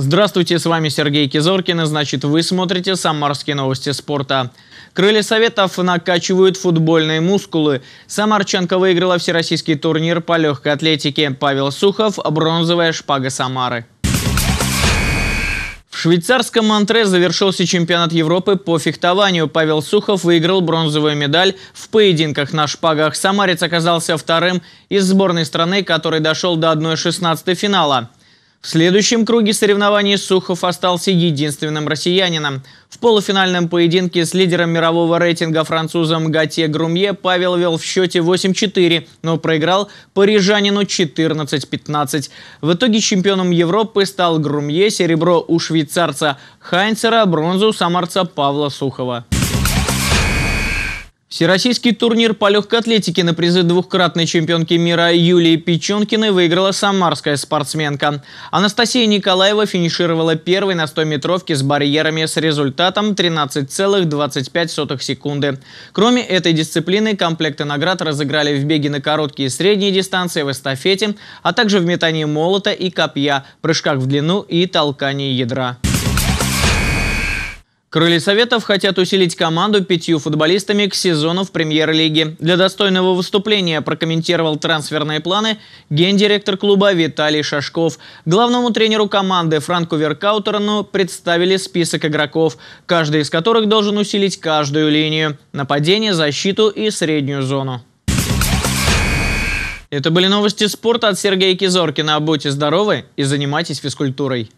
Здравствуйте, с вами Сергей Кизоркин, и значит вы смотрите «Самарские новости спорта». Крылья Советов накачивают футбольные мускулы. Самарченко выиграла всероссийский турнир по легкой атлетике. Павел Сухов – бронзовая шпага Самары. В швейцарском Монтре завершился чемпионат Европы по фехтованию. Павел Сухов выиграл бронзовую медаль в поединках на шпагах. Самарец оказался вторым из сборной страны, который дошел до 1-16 финала. В следующем круге соревнований Сухов остался единственным россиянином. В полуфинальном поединке с лидером мирового рейтинга французом Готье Грумье Павел вел в счете 8-4, но проиграл парижанину 14-15. В итоге чемпионом Европы стал Грумье, серебро у швейцарца Хайнцера, бронзу у самарца Павла Сухова. Всероссийский турнир по легкой атлетике на призы двухкратной чемпионки мира Юлии Печенкиной выиграла самарская спортсменка. Анастасия Николаева финишировала первой на 100-метровке с барьерами с результатом 13,25 секунды. Кроме этой дисциплины, комплекты наград разыграли в беге на короткие и средние дистанции, в эстафете, а также в метании молота и копья, прыжках в длину и толкании ядра. Крылья Советов хотят усилить команду пятью футболистами к сезону в премьер-лиге. Для достойного выступления прокомментировал трансферные планы гендиректор клуба Виталий Шашков. Главному тренеру команды Франку Веркаутерну представили список игроков, каждый из которых должен усилить каждую линию – нападение, защиту и среднюю зону. Это были новости спорта от Сергея Кизоркина. Будьте здоровы и занимайтесь физкультурой.